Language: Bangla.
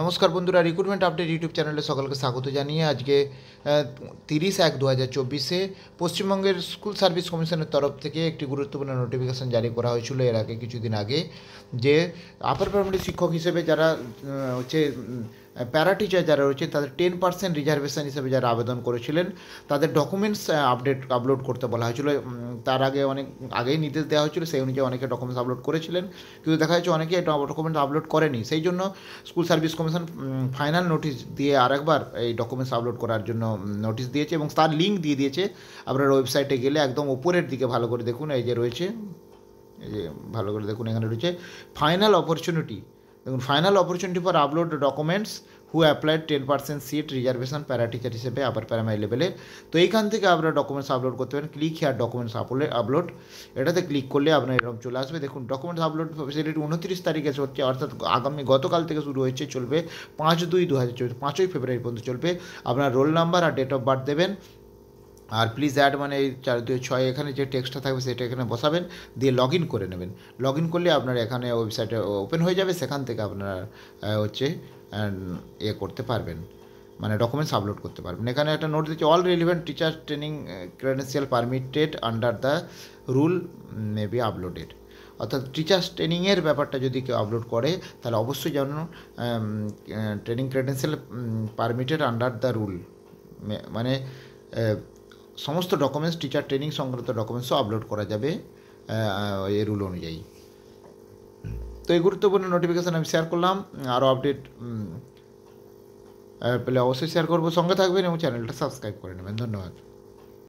নমস্কার বন্ধুরা রিক্রুটমেন্ট আপডেট ইউটিউব চ্যানেলে সকলকে স্বাগত জানিয়ে আজকে তিরিশ এক দু হাজার চব্বিশে পশ্চিমবঙ্গের স্কুল সার্ভিস কমিশনের তরফ থেকে একটি গুরুত্বপূর্ণ নোটিফিকেশান জারি করা হয়েছিল এর আগে কিছুদিন আগে যে আপার প্রাইমারি শিক্ষক হিসেবে যারা হচ্ছে প্যারা টিচার যারা রয়েছে তাদের টেন পার্সেন্ট রিজার্ভেশন হিসেবে যারা আবেদন করেছিলেন তাদের ডকুমেন্টস আপডেট আপলোড করতে বলা হয়েছিল তার আগে অনেক আগেই নির্দেশ দেওয়া হয়েছিল সেই অনুযায়ী অনেকে ডকুমেন্টস আপলোড করেছিলেন কিন্তু দেখা যাচ্ছে অনেকে ডকুমেন্টস আপলোড করেনি সেই জন্য school service commission final notice দিয়ে আরেকবার এই ডকুমেন্টস আপলোড করার জন্য নোটিশ দিয়েছে এবং তার লিঙ্ক দিয়ে দিয়েছে আপনার ওয়েবসাইটে গেলে একদম ওপরের দিকে ভালো করে দেখুন এই যে রয়েছে এই যে ভালো করে দেখুন এখানে রয়েছে ফাইনাল অপরচুনিটি দেখুন final opportunity for upload documents who applied ten percent seat reservation para teacher হিসেবে আবার প্যারামাই লেভেলে তো এইখান থেকে আপনারা ডকুমেন্টস আপলোড করতে পারেন click here documents upload upload এটাতে ক্লিক করলে আপনার এরকম চলে আসবে দেখুন ডকুমেন্টস আপলোড ফেসিলিটি উনত্রিশ তারিখে হচ্ছে অর্থাৎ আগামী গতকাল থেকে শুরু হয়েছে চলবে পাঁচ দুই দু হাজার চব্বিশ পাঁচই ফেব্রুয়ারি পর্যন্ত চলবে আপনার রোল নাম্বার আর ডেট অফ বার্থ দেবেন আর প্লিজ অ্যাড মানে চার দুই ছয় এখানে যে টেক্সটটা থাকবে সেটা এখানে বসাবেন দিয়ে লগ ইন করে নেবেন লগ ইন করলে আপনার এখানে ওয়েবসাইটে ওপেন হয়ে যাবে সেখান থেকে আপনার হচ্ছে এ ইয়ে করতে পারবেন মানে ডকুমেন্টস আপলোড করতে পারবেন এখানে একটা নোট দিচ্ছে all relevant teacher training credential permitted under the rule may be uploaded অর্থাৎ টিচার্স ট্রেনিংয়ের ব্যাপারটা যদি কেউ আপলোড করে তাহলে অবশ্যই যেন training credential permitted under the rule মানে সমস্ত ডকুমেন্টস টিচার ট্রেনিং সংক্রান্ত ডকুমেন্টসও আপলোড করা যাবে এই রুল অনুযায়ী তো এই গুরুত্বপূর্ণ নোটিফিকেশান আমি শেয়ার করলাম আরও আপডেট পেলে অবশ্যই শেয়ার করবো সঙ্গে থাকবেন এবং চ্যানেলটা সাবস্ক্রাইব করে নেবেন ধন্যবাদ